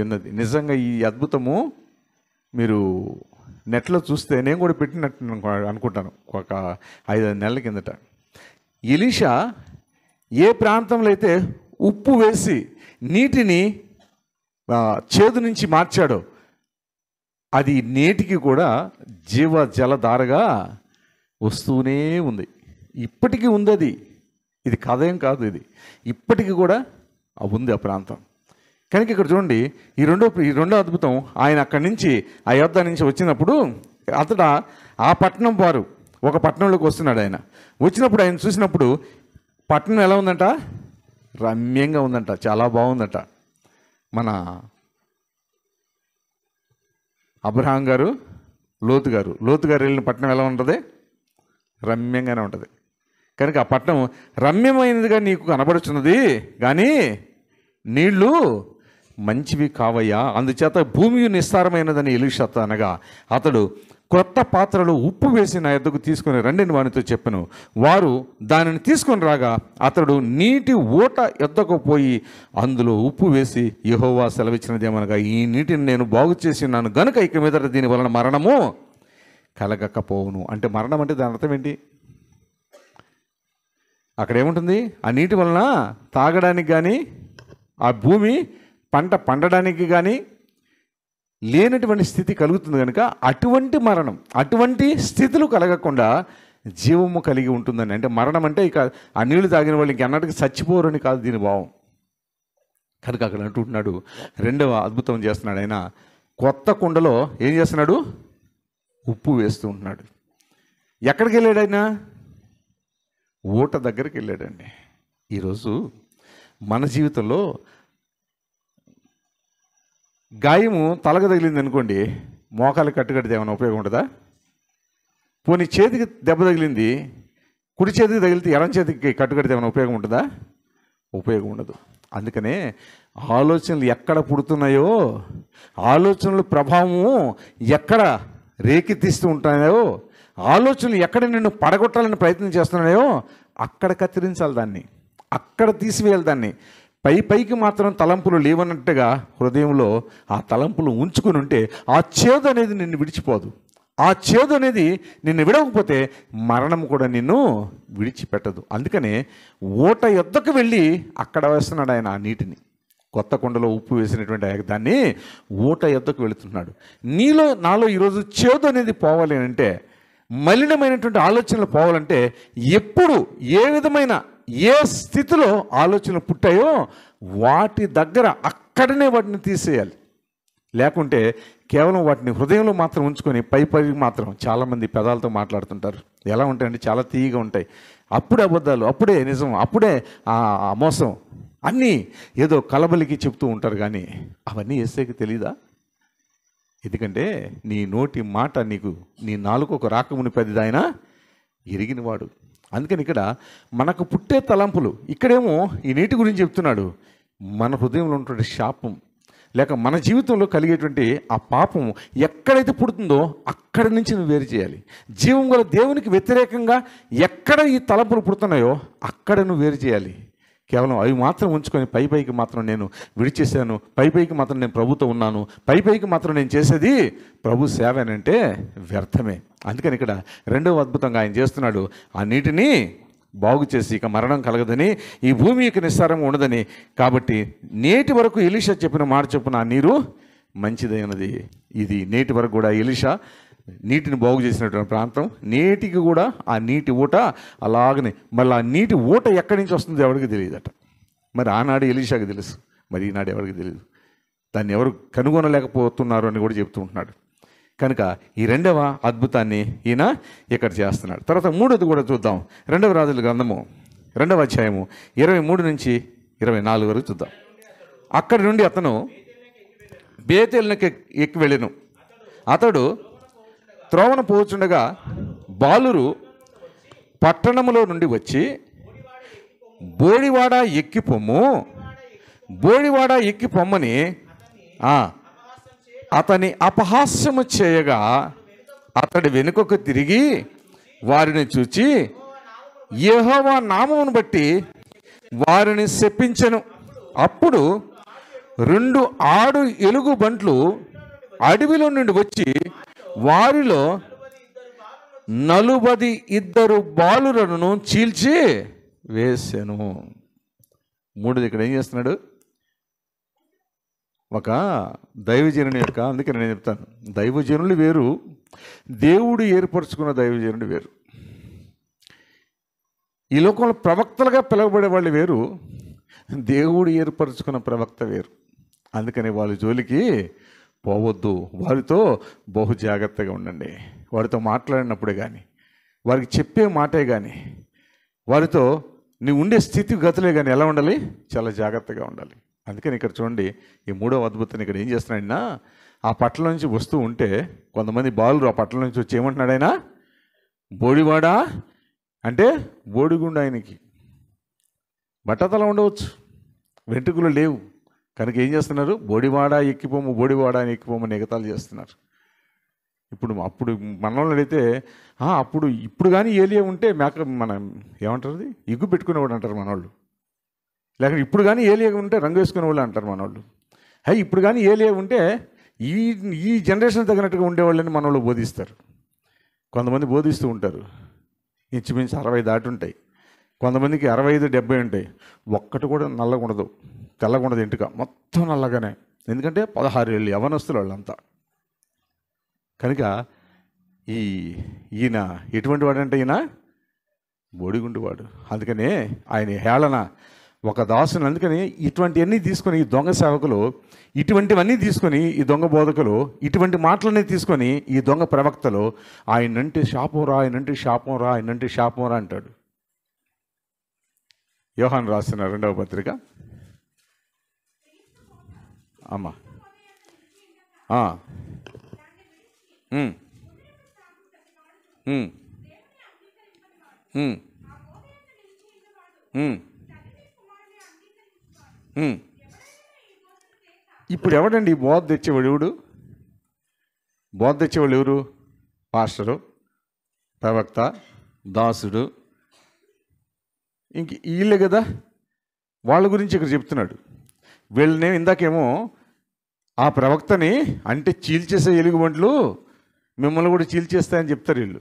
ఉన్నది నిజంగా ఈ అద్భుతము మీరు నెట్లో చూస్తే నేను కూడా పెట్టినట్టు అనుకుంటాను ఒక ఐదు నెలల కిందట ఎలీషా ఏ ప్రాంతంలో అయితే ఉప్పు వేసి నీటిని చేదు నుంచి మార్చాడో అది నేటికి కూడా జీవ జలధారగా వస్తూనే ఉంది ఇప్పటికీ ఉంది అది ఇది కథ ఏం కాదు ఇది ఇప్పటికీ కూడా ఉంది ఆ ప్రాంతం కనుక ఇక్కడ చూడండి ఈ రెండో ఈ రెండో అద్భుతం ఆయన అక్కడి నుంచి అయోధ్య నుంచి వచ్చినప్పుడు అతడు ఆ పట్టణం వారు ఒక పట్టణంలోకి వస్తున్నాడు ఆయన వచ్చినప్పుడు ఆయన చూసినప్పుడు పట్టణం ఎలా ఉందంట రమ్యంగా ఉందంట చాలా బాగుందట మన అబ్రహాం గారు లోతు గారు లోతు గారు వెళ్ళిన పట్టణం ఎలా ఉంటుంది రమ్యంగానే ఉంటుంది కనుక ఆ పట్టణం రమ్యమైనదిగా నీకు కనబడుచున్నది కానీ నీళ్లు మంచివి కావయ్యా అందుచేత భూమి నిస్సారమైనదని ఎలుషత అనగా అతడు క్రొత్త పాత్రలో ఉప్పు వేసి నా ఎద్దకు తీసుకుని రండిని వానితో చెప్పను వారు దానిని తీసుకొని రాగా అతడు నీటి ఊట ఎద్దకు పోయి అందులో ఉప్పు వేసి యహోవా సెలవిచ్చినదేమనగా ఈ నీటిని నేను బాగు చేసి నన్ను గనుక ఇక మీద దీని వలన మరణము కలగకపోవును అంటే మరణం అంటే దాని అర్థం ఏంటి అక్కడ ఏముంటుంది ఆ నీటి వలన తాగడానికి కానీ ఆ భూమి పంట పండడానికి కానీ లేనటువంటి స్థితి కలుగుతుంది కనుక అటువంటి మరణం అటువంటి స్థితులు కలగకుండా జీవము కలిగి ఉంటుందని అంటే మరణం అంటే ఇక ఆ నీళ్లు తాగిన వాళ్ళు ఇంకెన్నటికి చచ్చిపోరని కాదు దీని భావం కనుక అక్కడ అంటుంటున్నాడు రెండవ అద్భుతం చేస్తున్నాడు ఆయన కొత్త కుండలో ఏం చేస్తున్నాడు ఉప్పు వేస్తూ ఉంటున్నాడు ఎక్కడికి వెళ్ళాడు ఆయన ఊట దగ్గరికి వెళ్ళాడండి ఈరోజు మన జీవితంలో గాయము తలగ తగిలింది అనుకోండి మోకాలు కట్టుకడితే ఏమైనా ఉపయోగం ఉంటుందా పోనీ చేతికి దెబ్బ తగిలింది కుడి చేతికి తగిలితే ఎడం చేతికి కట్టుకడితే ఏమైనా ఉపయోగం ఉంటుందా ఉపయోగం ఉండదు అందుకనే ఆలోచనలు ఎక్కడ పుడుతున్నాయో ఆలోచనల ప్రభావము ఎక్కడ రేకెత్తిస్తూ ఉంటాయో ఆలోచనలు ఎక్కడ నిన్ను పడగొట్టాలని ప్రయత్నం చేస్తున్నాయో అక్కడ కత్తిరించాలి దాన్ని అక్కడ తీసివేయాలి దాన్ని పై పైకి మాత్రం తలంపులు లేవన్నట్టుగా హృదయంలో ఆ తలంపులు ఉంచుకుని ఉంటే ఆ చేదు అనేది నిన్ను విడిచిపోదు ఆ చేదు అనేది నిన్ను విడవకపోతే మరణం కూడా నిన్ను విడిచిపెట్టదు అందుకనే ఓట ఎద్దకు వెళ్ళి అక్కడ వేస్తున్నాడు ఆయన ఆ నీటిని కొత్త కుండలో ఉప్పు వేసినటువంటి ఆయన దాన్ని ఓట ఎద్దకు వెళుతున్నాడు నీలో నాలో ఈరోజు చేదు అనేది పోవాలి అంటే మలినమైనటువంటి ఆలోచనలు పోవాలంటే ఎప్పుడు ఏ విధమైన ఏ స్థితిలో ఆలోచనలు పుట్టాయో వాటి దగ్గర అక్కడనే వాటిని తీసేయాలి లేకుంటే కేవలం వాటిని హృదయంలో మాత్రం ఉంచుకొని పై పై మాత్రం చాలామంది పెదాలతో మాట్లాడుతుంటారు ఎలా ఉంటాయండి చాలా తీయగా ఉంటాయి అప్పుడే అబద్ధాలు అప్పుడే నిజం అప్పుడే మోసం అన్నీ ఏదో కలబలికి చెప్తూ ఉంటారు కానీ అవన్నీ వేసేకి తెలీదా ఎందుకంటే నీ నోటి మాట నీకు నీ నాలుకకు రాకముని పెద్దదాయన ఎరిగినవాడు అందుకని ఇక్కడ మనకు పుట్టే తలంపులు ఇక్కడేమో ఈ నీటి గురించి చెప్తున్నాడు మన హృదయంలో ఉన్నటువంటి శాపం లేక మన జీవితంలో కలిగేటువంటి ఆ పాపం ఎక్కడైతే పుడుతుందో అక్కడి నుంచి నువ్వు వేరు చేయాలి జీవం గల దేవునికి వ్యతిరేకంగా ఎక్కడ ఈ తలంపులు పుడుతున్నాయో అక్కడ నువ్వు వేరు చేయాలి కేవలం అవి మాత్రం ఉంచుకొని పై పైకి మాత్రం నేను విడిచేశాను పై పైకి మాత్రం నేను ప్రభుతో ఉన్నాను పై పైకి మాత్రం నేను చేసేది ప్రభు సేవ అంటే వ్యర్థమే అందుకని ఇక్కడ రెండవ అద్భుతంగా ఆయన చేస్తున్నాడు ఆ నీటిని బాగు చేసి ఇక మరణం కలగదని ఈ భూమి యొక్క నిస్సారం ఉండదని కాబట్టి నేటి వరకు ఇలిష చెప్పిన మాట చొప్పున ఆ నీరు మంచిదైనది ఇది నేటి వరకు కూడా ఎలీషా నీటిని బాగు చేసినటువంటి ప్రాంతం నేటికి కూడా ఆ నీటి ఊట అలాగనే మళ్ళీ ఆ నీటి ఊట ఎక్కడి నుంచి వస్తుందో ఎవరికి తెలియదట మరి ఆనాడు ఎలీషాకి తెలుసు మరి ఈనాడు ఎవరికి తెలియదు దాన్ని ఎవరు కనుగొనలేకపోతున్నారు అని కూడా చెప్తూ ఉంటున్నాడు కనుక ఈ రెండవ అద్భుతాన్ని ఈయన ఇక్కడ చేస్తున్నాడు తర్వాత మూడోది కూడా చూద్దాం రెండవ రాజుల గ్రంథము రెండవ అధ్యాయము ఇరవై మూడు నుంచి ఇరవై నాలుగు వరకు చూద్దాం అక్కడి నుండి అతను బేతేలకి ఎక్కి వెళ్ళను అతడు త్రోవన పోచుండగా బాలురు పట్టణములో నుండి వచ్చి బోడివాడ ఎక్కి పొమ్ము బోడివాడ ఎక్కి పొమ్మని అతని అపహాస్యము చేయగా అతడి వెనుకకు తిరిగి వారిని చూచి యహోవా నామమును బట్టి వారిని శప్పించను అప్పుడు రెండు ఆడు ఎలుగు బంట్లు అడవిలో నుండి వచ్చి వారిలో నలుబది ఇద్దరు బాలురను చీల్చి వేసాను మూడుది ఇక్కడ ఏం చేస్తున్నాడు ఒక దైవజనుని యొక్క అందుకే నేను చెప్తాను దైవజనులు వేరు దేవుడు ఏర్పరచుకున్న దైవజనుడు వేరు ఈ లోకంలో ప్రవక్తలుగా పిలవబడే వాళ్ళు వేరు దేవుడు ఏర్పరచుకున్న ప్రవక్త వేరు అందుకని వాళ్ళ జోలికి పోవద్దు వారితో బహు జాగ్రత్తగా ఉండండి వారితో మాట్లాడినప్పుడే కానీ వారికి చెప్పే మాటే కానీ వారితో నీ ఉండే స్థితి గతులే కానీ ఎలా ఉండాలి చాలా జాగ్రత్తగా ఉండాలి అందుకని ఇక్కడ చూడండి ఈ మూడవ అద్భుతం ఇక్కడ ఏం చేస్తున్నాడైనా ఆ పట్ల నుంచి వస్తూ ఉంటే కొంతమంది బాలురు ఆ పట్ల నుంచి వచ్చి ఏమంటున్నాడైనా బోడివాడా అంటే బోడిగుండు ఆయనకి బట్టతల ఉండవచ్చు వెంట్రుకలు లేవు కనుక ఏం చేస్తున్నారు బోడివాడ ఎక్కిపోము బోడివాడ అని ఎక్కిపోమని ఎగతాలు చేస్తున్నారు ఇప్పుడు అప్పుడు మనల్ని అడిగితే అప్పుడు ఇప్పుడు కానీ ఏలియా ఉంటే మేక మన ఏమంటారు ఇగ్గు పెట్టుకునేవాడు అంటారు మనవాళ్ళు లేకపోతే ఇప్పుడు కానీ ఏలియా ఉంటే రంగు వేసుకునేవాళ్ళు అంటారు మనవాళ్ళు హై ఇప్పుడు కానీ ఏలియా ఉంటే ఈ ఈ జనరేషన్ తగినట్టుగా ఉండేవాళ్ళని మనవాళ్ళు బోధిస్తారు కొంతమంది బోధిస్తూ ఉంటారు ఇంచుమించు అరవై దాటి ఉంటాయి కొంతమందికి అరవై ఐదు డెబ్బై ఉంటాయి ఒక్కటి కూడా నల్లగా ఉండదు తెల్లగుండదు ఇంటిక మొత్తం నల్లగానే ఎందుకంటే పదహారు ఏళ్ళు యవనస్తులు వాళ్ళంతా కనుక ఈ ఈయన ఎటువంటి వాడంటే ఈయన బోడిగుండువాడు అందుకనే ఆయన హేళన ఒక దాసుని అందుకని ఇటువంటివన్నీ తీసుకొని ఈ దొంగ సేవకులు ఇటువంటివన్నీ తీసుకొని ఈ దొంగ బోధకులు ఇటువంటి మాటలన్నీ తీసుకొని ఈ దొంగ ప్రవక్తలు ఆయనంటే శాపం రా ఆయనంటే శాపం రా ఆయనంటే శాపం రా అంటాడు యోహాన్ రాసిన రెండవ పత్రిక అమ్మా ఇప్పుడు ఎవడండి బోధ తెచ్చేవాడు ఎవడు బోధ తెచ్చేవాళ్ళు ఎవరు పాస్టరు ప్రవక్త దాసుడు ఇంక వీళ్ళే కదా వాళ్ళ గురించి ఇక్కడ చెప్తున్నాడు వీళ్ళని ఇందాకేమో ఆ ప్రవక్తని అంటే చీల్చేసే ఎలుగుబంట్లు మిమ్మల్ని కూడా చీల్చేస్తాయని చెప్తారు వీళ్ళు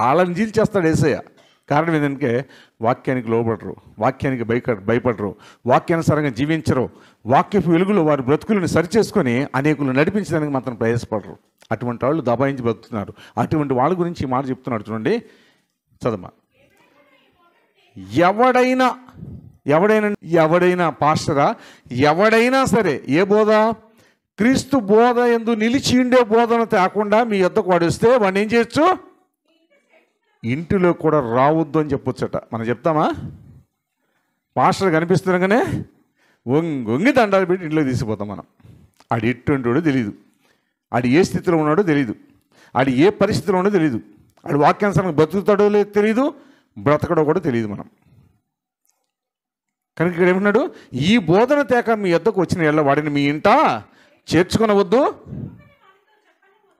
వాళ్ళని చీల్చేస్తాడు ఏసయ్య కారణం ఏంటంటే వాక్యానికి లోపడరు వాక్యానికి భయక భయపడరు వాక్యానుసారంగా జీవించరు వాక్యపు వెలుగులో వారి బ్రతుకులను సరిచేసుకొని అనేకులు నడిపించడానికి మాత్రం ప్రయాసపడరు అటువంటి వాళ్ళు దబాయించి బతుకుతున్నారు అటువంటి వాళ్ళ గురించి మాట చెప్తున్నాడు చూడండి చదమా ఎవడైనా ఎవడైనా ఎవడైనా పాస్టరా ఎవడైనా సరే ఏ బోధ క్రీస్తు బోధ ఎందు నిలిచి ఉండే బోధన తేకుండా మీ యొద్దకు వాడిస్తే వాడిని ఏం చేయొచ్చు ఇంటిలో కూడా రావద్దు అని చెప్పొచ్చట మనం చెప్తామా పాస్టర్ కనిపిస్తున్నాగానే వంగి దండాలు పెట్టి ఇంట్లో తీసిపోతాం మనం ఆడు ఎటువంటి తెలియదు ఆడు ఏ స్థితిలో ఉన్నాడో తెలియదు ఆడు ఏ పరిస్థితిలో ఉన్నాడో తెలియదు ఆడు వాక్యాంశానికి బతుకుతాడో లేదో తెలియదు బ్రతకడో కూడా తెలియదు మనం కనుక ఇక్కడ ఏమంటున్నాడు ఈ బోధన తేక మీ యొద్దకు వచ్చిన ఎల్ల వాడిని మీ ఇంట చేర్చుకునవద్దు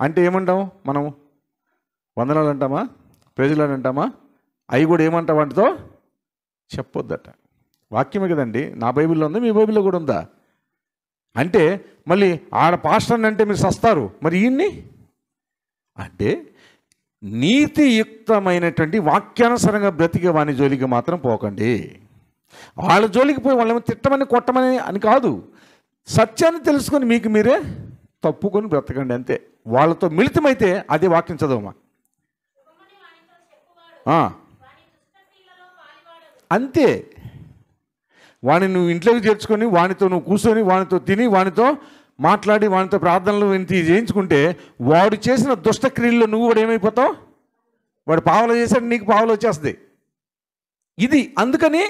అంటే ఏమంటాం మనం వందనాలు అంటామా ప్రజలు అంటామా అవి కూడా ఏమంటాం వాటితో చెప్పొద్దట వాక్యమే కదండి నా బైబిల్లో ఉందా మీ బైబిల్లో కూడా ఉందా అంటే మళ్ళీ ఆడ పాస్టర్ని అంటే మీరు సస్తారు మరి ఈయన్ని అంటే నీతియుక్తమైనటువంటి వాక్యానుసరంగా బ్రతికే వాణి జోలికి మాత్రం పోకండి వాళ్ళ జోలికి పోయి వాళ్ళని తిట్టమని కొట్టమని అని కాదు సత్యాన్ని తెలుసుకొని మీకు మీరే తప్పుకొని బ్రతకండి అంతే వాళ్ళతో మిళితమైతే అదే వాక్యం చదవమా అంతే వాణ్ణి నువ్వు ఇంట్లోకి చేర్చుకొని వానితో నువ్వు కూర్చొని వానితో తిని వానితో మాట్లాడి వానితో ప్రార్థనలు ఇంటి చేయించుకుంటే వాడు చేసిన దుష్టక్రియల్లో నువ్వు కూడా ఏమైపోతావు వాడు పావులు చేశాడు నీకు పావులు వచ్చేస్తుంది ఇది అందుకని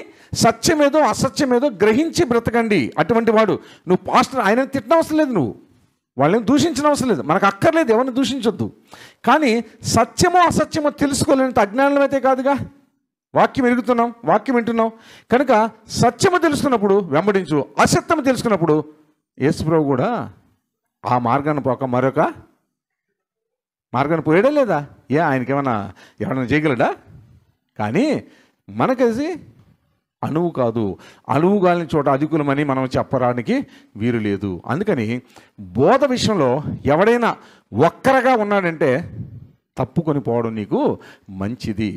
సత్యమేదో అసత్యమేదో గ్రహించి బ్రతకండి అటువంటి వాడు నువ్వు పాస్టర్ ఆయన తిట్టనవసరం లేదు నువ్వు వాళ్ళని దూషించిన అవసరం లేదు మనకు అక్కర్లేదు ఎవరిని దూషించొద్దు కానీ సత్యమో అసత్యమో తెలుసుకోలేనంత అజ్ఞానమైతే కాదుగా వాక్యం ఎరుగుతున్నాం వాక్యం వింటున్నాం కనుక సత్యము తెలుసుకున్నప్పుడు వెంబడించు అసత్యము తెలుసుకున్నప్పుడు యేసుప్రభు కూడా ఆ మార్గాన్ని పోక మరొక మార్గాన్ని పోయడం లేదా ఏ ఆయనకేమైనా ఎవరైనా చేయగలడా కానీ మనకది అణువు కాదు అణువు గాలిని చోట అధికులమని మనం చెప్పడానికి వీరు లేదు అందుకని బోధ విషయంలో ఎవడైనా ఒక్కరగా ఉన్నాడంటే తప్పుకొని పోవడం నీకు మంచిది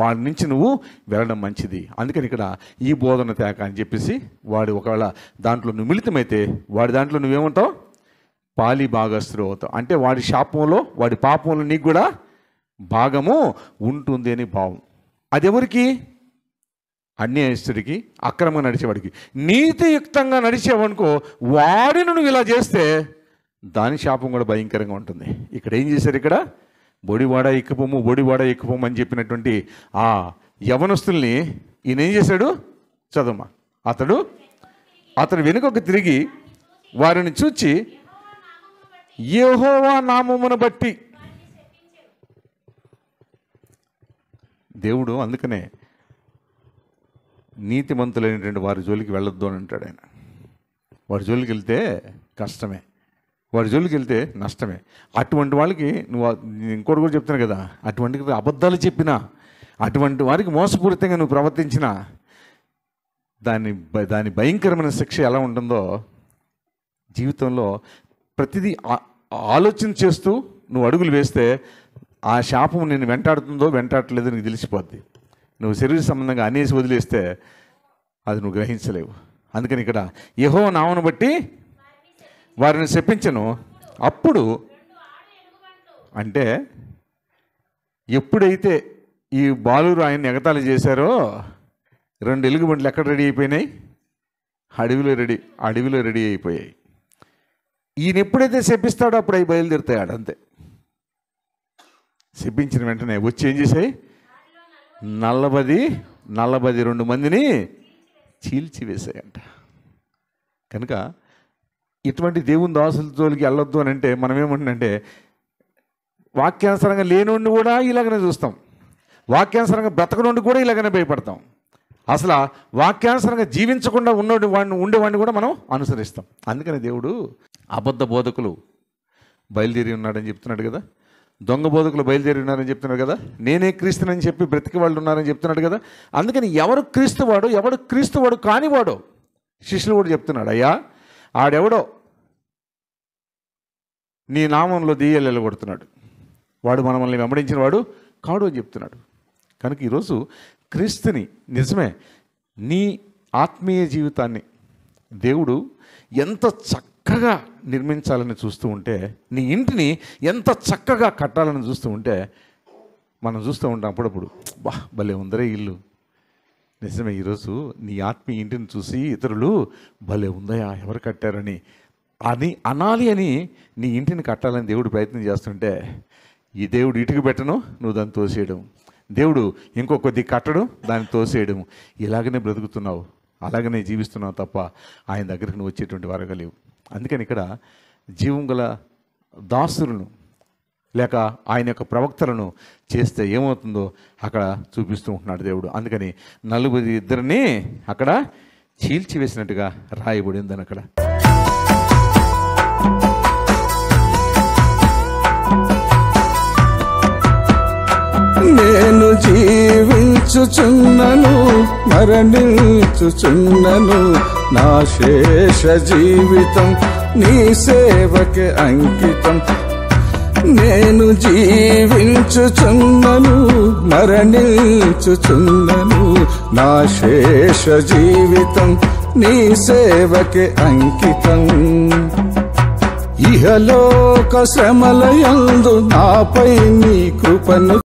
వాడి నుంచి నువ్వు వెళ్ళడం మంచిది అందుకని ఇక్కడ ఈ బోధన తేక అని చెప్పేసి వాడు ఒకవేళ దాంట్లో నువ్వు మిళితమైతే వాడి దాంట్లో నువ్వేమంటావు పాలి భాగస్థులు అవుతావు అంటే వాడి శాపంలో వాడి పాపంలో నీకు కూడా భాగము ఉంటుంది అని భావం అది ఎవరికి అన్యాయస్తుడికి అక్రమంగా నడిచేవాడికి నీతియుక్తంగా నడిచేవనుకో వాడిని నువ్వు ఇలా చేస్తే దాని శాపం కూడా భయంకరంగా ఉంటుంది ఇక్కడ ఏం చేశారు ఇక్కడ బొడివాడ ఎక్కిపోము బొడివాడ ఎక్కిపోము అని చెప్పినటువంటి ఆ యవనస్తుల్ని ఈయన ఏం చేశాడు చదువుమా అతడు అతడు వెనుకకు తిరిగి వారిని చూచి ఏహోవా నామమును బట్టి దేవుడు అందుకనే నీతిమంతులైనటువంటి వారి జోలికి వెళ్ళొద్దు అని అంటాడు ఆయన వారి జోలికి వెళ్తే కష్టమే వారి జోలికి వెళ్తే నష్టమే అటువంటి వాళ్ళకి నువ్వు ఇంకోటి కూడా చెప్తాను కదా అటువంటి అబద్ధాలు చెప్పినా అటువంటి వారికి మోసపూరితంగా నువ్వు ప్రవర్తించిన దాని దాని భయంకరమైన శిక్ష ఎలా ఉంటుందో జీవితంలో ప్రతిదీ ఆలోచన చేస్తూ నువ్వు అడుగులు వేస్తే ఆ శాపం నేను వెంటాడుతుందో వెంటాడలేదో నీకు తెలిసిపోద్ది నువ్వు శరీర సంబంధంగా అనేసి వదిలేస్తే అది నువ్వు గ్రహించలేవు అందుకని ఇక్కడ యహో నామను బట్టి వారిని చెప్పించను అప్పుడు అంటే ఎప్పుడైతే ఈ బాలురు ఆయన్ని ఎగతాళి చేశారో రెండు ఎలుగుబంట్లు ఎక్కడ రెడీ అయిపోయినాయి అడవిలో రెడీ అడవిలో రెడీ అయిపోయాయి ఈయన ఎప్పుడైతే శపిస్తాడో అప్పుడు అవి బయలుదేరుతాయాడు అంతే శిపించిన వెంటనే వచ్చి ఏం చేశాయి నల్లబది నలభై రెండు మందిని చీల్చివేశాయంట కనుక ఇటువంటి దేవుని దాసుల జోలికి వెళ్ళొద్దు అని అంటే మనం ఏమంటుందంటే వాక్యానుసరంగా లేనుండి కూడా ఇలాగనే చూస్తాం వాక్యానుసరంగా బ్రతకనుండి కూడా ఇలాగనే భయపడతాం అసలు వాక్యానుసరంగా జీవించకుండా ఉన్న వాడిని ఉండేవాడిని కూడా మనం అనుసరిస్తాం అందుకని దేవుడు అబద్ధ బోధకులు బయలుదేరి ఉన్నాడని చెప్తున్నాడు కదా దొంగ బోధకులు బయలుదేరి ఉన్నారని చెప్తున్నారు కదా నేనే క్రీస్తునని చెప్పి బ్రతికి వాళ్ళు ఉన్నారని చెప్తున్నాడు కదా అందుకని ఎవరు క్రీస్తువాడు ఎవడు క్రీస్తువాడు కానివాడు శిష్యులు కూడా చెప్తున్నాడు అయ్యా ఆడెవడో నీ నామంలో దెయ్యాలు కొడుతున్నాడు వాడు మనల్ని వెంబడించిన వాడు కాడు అని చెప్తున్నాడు కనుక ఈరోజు క్రీస్తుని నిజమే నీ ఆత్మీయ జీవితాన్ని దేవుడు ఎంత చక్క చక్కగా నిర్మించాలని చూస్తూ ఉంటే నీ ఇంటిని ఎంత చక్కగా కట్టాలని చూస్తూ ఉంటే మనం చూస్తూ ఉంటాం అప్పుడప్పుడు బా భలే ఉందరే ఇల్లు నిజమే ఈరోజు నీ ఆత్మీయ ఇంటిని చూసి ఇతరులు భలే ఉందయా ఎవరు కట్టారని అని అనాలి అని నీ ఇంటిని కట్టాలని దేవుడు ప్రయత్నం చేస్తుంటే ఈ దేవుడు ఇటుకు పెట్టను నువ్వు దాన్ని తోసేయడం దేవుడు ఇంకో కొద్ది కట్టడం దాన్ని తోసేయడం ఇలాగనే బ్రతుకుతున్నావు అలాగనే జీవిస్తున్నావు తప్ప ఆయన దగ్గరికి నువ్వు వచ్చేటువంటి వరగలేవు అందుకని ఇక్కడ జీవం గల దాసులను లేక ఆయన యొక్క ప్రవక్తలను చేస్తే ఏమవుతుందో అక్కడ చూపిస్తూ ఉంటున్నాడు దేవుడు అందుకని నలుగురి ఇద్దరిని అక్కడ చీల్చివేసినట్టుగా రాయబడిందని అక్కడ నేను జీవించుచున్నను మరణించుచున్నను నా శేష జీవితం నీ సేవకి అంకితం నేను జీవించుచున్నను మరణించుచున్నను నా శేష జీవితం నీ సేవకి అంకితం ఇహలోక శ్రమలయందు నాపై నీ కృపను